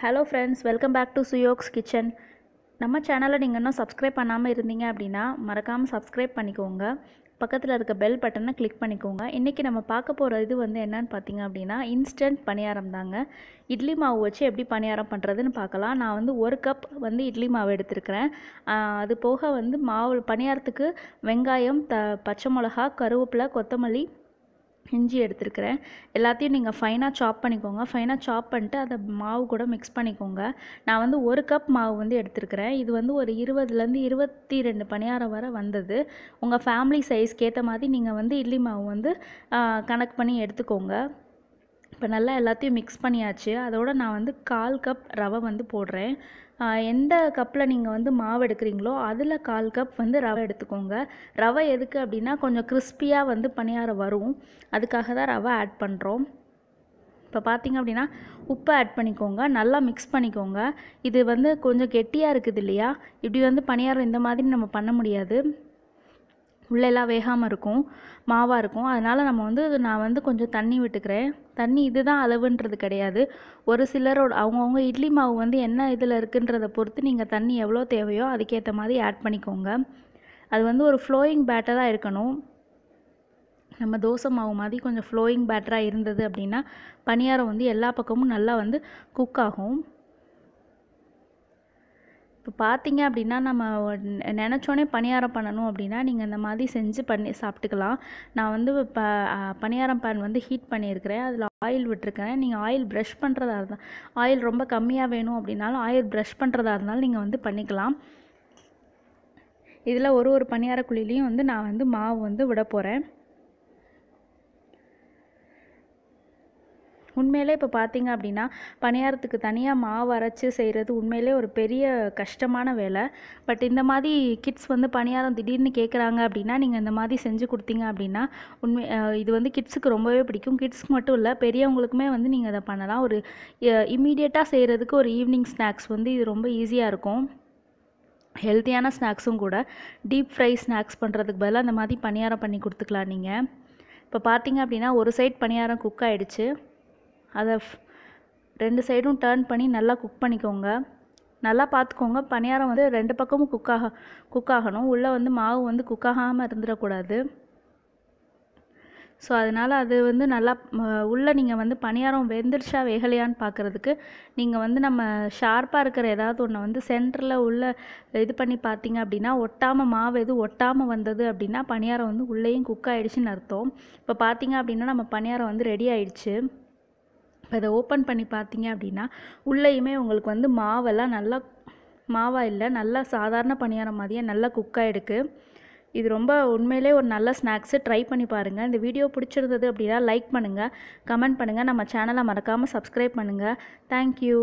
hello friends welcome back to Suyog's kitchen நம்ம சேனலை நீங்கள் இன்னும் சப்ஸ்கிரைப் பண்ணாமல் இருந்தீங்க அப்படின்னா மறக்காமல் சப்ஸ்கிரைப் பண்ணிக்கோங்க பக்கத்தில் இருக்க பெல் பட்டனை கிளிக் பண்ணிக்கோங்க இன்றைக்கி நம்ம பார்க்க போகிற இது வந்து என்னன்னு பார்த்தீங்க அப்படின்னா இன்ஸ்டன்ட் பணியாரம் தாங்க இட்லி மாவு வச்சு எப்படி பணியாரம் பண்ணுறதுன்னு பார்க்கலாம் நான் வந்து ஒரு கப் வந்து இட்லி மாவு எடுத்திருக்கிறேன் அது போக வந்து மாவு பணியாரத்துக்கு வெங்காயம் த பச்சை மிளகா கருவேப்பிலை கொத்தமல்லி இஞ்சி எடுத்துருக்கிறேன் எல்லாத்தையும் நீங்கள் ஃபைனாக சாப் பண்ணிக்கோங்க ஃபைனாக சாப் பண்ணிட்டு அதை மாவு கூட மிக்ஸ் பண்ணிக்கோங்க நான் வந்து ஒரு கப் மாவு வந்து எடுத்துருக்கிறேன் இது வந்து ஒரு இருபதுலேருந்து இருபத்தி ரெண்டு பணியாரம் வரை வந்தது உங்கள் ஃபேமிலி சைஸ்க்கு ஏற்ற மாதிரி நீங்கள் வந்து இட்லி மாவு வந்து கணக்கு பண்ணி எடுத்துக்கோங்க இப்போ நல்லா எல்லாத்தையும் மிக்ஸ் பண்ணியாச்சு அதோட நான் வந்து கால் கப் ரவை வந்து போடுறேன் எந்த கப்பில் நீங்கள் வந்து மாவு எடுக்கிறீங்களோ அதில் கால் கப் வந்து ரவை எடுத்துக்கோங்க ரவை எதுக்கு அப்படின்னா கொஞ்சம் கிறிஸ்பியாக வந்து பணியாரம் வரும் அதுக்காக தான் ரவை ஆட் பண்ணுறோம் இப்போ பார்த்தீங்க அப்படின்னா உப்பு ஆட் பண்ணிக்கோங்க நல்லா மிக்ஸ் பண்ணிக்கோங்க இது வந்து கொஞ்சம் கெட்டியாக இருக்குது இல்லையா இப்படி வந்து பணியாரம் இந்த மாதிரி நம்ம பண்ண முடியாது உள்ளெல்லாம் வேகாமல் இருக்கும் மாவாக இருக்கும் அதனால் நம்ம வந்து நான் வந்து கொஞ்சம் தண்ணி விட்டுக்கிறேன் தண்ணி இதுதான் அளவுன்றது கிடையாது ஒரு சிலரோட அவங்கவுங்க இட்லி மாவு வந்து என்ன இதில் இருக்குன்றதை பொறுத்து நீங்கள் தண்ணி எவ்வளோ தேவையோ அதுக்கேற்ற மாதிரி ஆட் பண்ணிக்கோங்க அது வந்து ஒரு ஃப்ளோயிங் பேட்டராக இருக்கணும் நம்ம தோசை மாவு மாதிரி கொஞ்சம் ஃப்ளோயிங் பேட்டராக இருந்தது அப்படின்னா பணியாரம் வந்து எல்லா பக்கமும் நல்லா வந்து குக் ஆகும் இப்போ பார்த்தீங்க அப்படின்னா நம்ம நினச்சோன்னே பணியாரம் பண்ணணும் அப்படின்னா நீங்கள் இந்த மாதிரி செஞ்சு பண்ணி சாப்பிட்டுக்கலாம் நான் வந்து ப பணியாரம் பேன் வந்து ஹீட் பண்ணியிருக்கிறேன் அதில் ஆயில் விட்டுருக்கேன் நீங்கள் ஆயில் ப்ரஷ் பண்ணுறதா இருந்தால் ஆயில் ரொம்ப கம்மியாக வேணும் அப்படின்னாலும் ஆயில் ப்ரஷ் பண்ணுறதா இருந்தாலும் நீங்கள் வந்து பண்ணிக்கலாம் இதில் ஒரு ஒரு பணியார குழிலையும் வந்து நான் வந்து மாவு வந்து விட போகிறேன் உண்மையிலே இப்போ பார்த்தீங்க அப்படின்னா பணியாரத்துக்கு தனியாக மாவு அரைச்சி செய்கிறது உண்மையிலே ஒரு பெரிய கஷ்டமான வேலை பட் இந்த மாதிரி கிட்ஸ் வந்து பணியாரம் திடீர்னு கேட்குறாங்க அப்படின்னா நீங்கள் இந்த மாதிரி செஞ்சு கொடுத்தீங்க அப்படின்னா உண்மை இது வந்து கிட்ஸுக்கு ரொம்பவே பிடிக்கும் கிட்ஸ்க்கு மட்டும் இல்லை பெரியவங்களுக்குமே வந்து நீங்கள் அதை பண்ணலாம் ஒரு இம்மீடியட்டாக செய்கிறதுக்கு ஒரு ஈவினிங் ஸ்நாக்ஸ் வந்து இது ரொம்ப ஈஸியாக இருக்கும் ஹெல்த்தியான ஸ்நாக்ஸும் கூட டீப் ஃப்ரை ஸ்நாக்ஸ் பண்ணுறதுக்கு பதிலாக அந்த மாதிரி பணியாரம் பண்ணி கொடுத்துக்கலாம் நீங்கள் இப்போ பார்த்தீங்க அப்படின்னா ஒரு சைட் பணியாரம் குக் ஆகிடுச்சு அதை ரெண்டு சைடும் டேர்ன் பண்ணி நல்லா குக் பண்ணிக்கோங்க நல்லா பார்த்துக்கோங்க பணியாரம் வந்து ரெண்டு பக்கமும் குக் குக் ஆகணும் உள்ளே வந்து மாவு வந்து குக் ஆகாமல் இருந்துடக்கூடாது ஸோ அதனால் அது வந்து நல்லா உள்ளே நீங்கள் வந்து பணியாரம் வெந்துருச்சா வேகலையான்னு பார்க்குறதுக்கு நீங்கள் வந்து நம்ம ஷார்ப்பாக இருக்கிற ஏதாவது ஒன்று வந்து சென்டரில் உள்ள இது பண்ணி பார்த்தீங்க அப்படின்னா ஒட்டாமல் மாவு எதுவும் ஒட்டாமல் வந்தது அப்படின்னா பணியாரம் வந்து உள்ளேயும் குக் ஆகிடுச்சின்னு அர்த்தம் இப்போ பார்த்தீங்க அப்படின்னா நம்ம பணியாரம் வந்து ரெடி ஆயிடுச்சு இப்போ இதை ஓப்பன் பண்ணி பார்த்தீங்க அப்படின்னா உள்ளேயுமே உங்களுக்கு வந்து மாவெல்லாம் நல்லா மாவாக இல்லை நல்லா சாதாரண பணியாரம் மாதிரியே நல்லா குக் ஆகிடுக்கு இது ரொம்ப உண்மையிலே ஒரு நல்ல ஸ்நாக்ஸு ட்ரை பண்ணி பாருங்கள் இந்த வீடியோ பிடிச்சிருந்தது அப்படின்னா லைக் பண்ணுங்கள் கமெண்ட் பண்ணுங்கள் நம்ம சேனலை மறக்காமல் சப்ஸ்கிரைப் பண்ணுங்கள் தேங்க்யூ